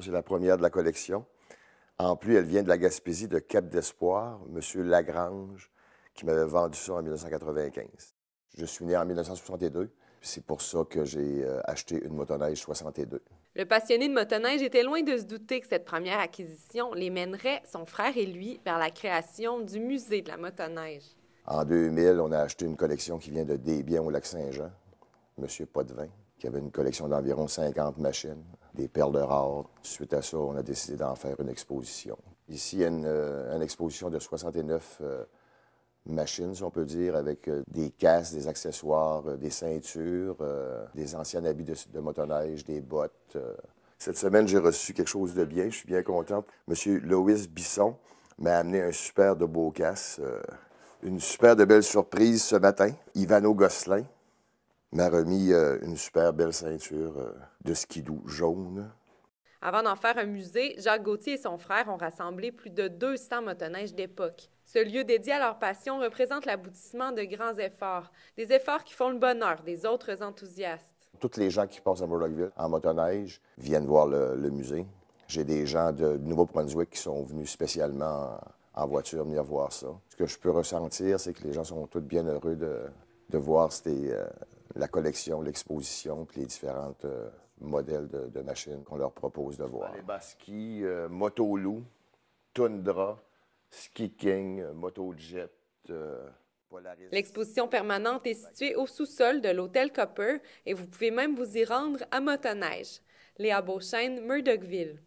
c'est la première de la collection. En plus, elle vient de la Gaspésie de Cap d'Espoir, M. Lagrange, qui m'avait vendu ça en 1995. Je suis né en 1962. C'est pour ça que j'ai euh, acheté une motoneige 62. Le passionné de motoneige était loin de se douter que cette première acquisition les mènerait, son frère et lui, vers la création du musée de la motoneige. En 2000, on a acheté une collection qui vient de Desbiens au Lac-Saint-Jean, M. Potvin, qui avait une collection d'environ 50 machines, des perles de rares. Suite à ça, on a décidé d'en faire une exposition. Ici, il y a une, euh, exposition de 69 euh, machines, si on peut dire, avec euh, des casques, des accessoires, des ceintures, des anciens habits de, motoneige, des bottes. Cette semaine, j'ai reçu quelque chose de bien. Je suis bien content. Monsieur Loïs Bisson m'a amené un super de beau casque. une super de belle surprise ce matin. Ivano Gosselin, m'a remis euh, une super belle ceinture de euh, de skidoo jaune. Avant d'en faire un musée, Jacques Gauthier et son frère ont rassemblé plus de 200 motoneiges d'époque. Ce lieu dédié à leur passion représente l'aboutissement de grands efforts, des efforts qui font le bonheur des autres enthousiastes. Toutes les gens qui passent à Murdochville en motoneige viennent voir le, musée. J'ai des gens de Nouveau-Brunswick qui sont venus spécialement en voiture venir voir ça. Ce que je peux ressentir, c'est que les gens sont tous bien heureux de, voir ces, euh, la collection, l'exposition, puis les différentes euh, modèles de, machines qu'on leur propose de voir. Les bas euh, Moto Loup, Tundra, Ski King, euh, Moto Jet. Euh, Polaris. L'exposition permanente est située au sous-sol de l'hôtel Copper et vous pouvez même vous y rendre à motoneige. Léa Beauchesne, Murdochville.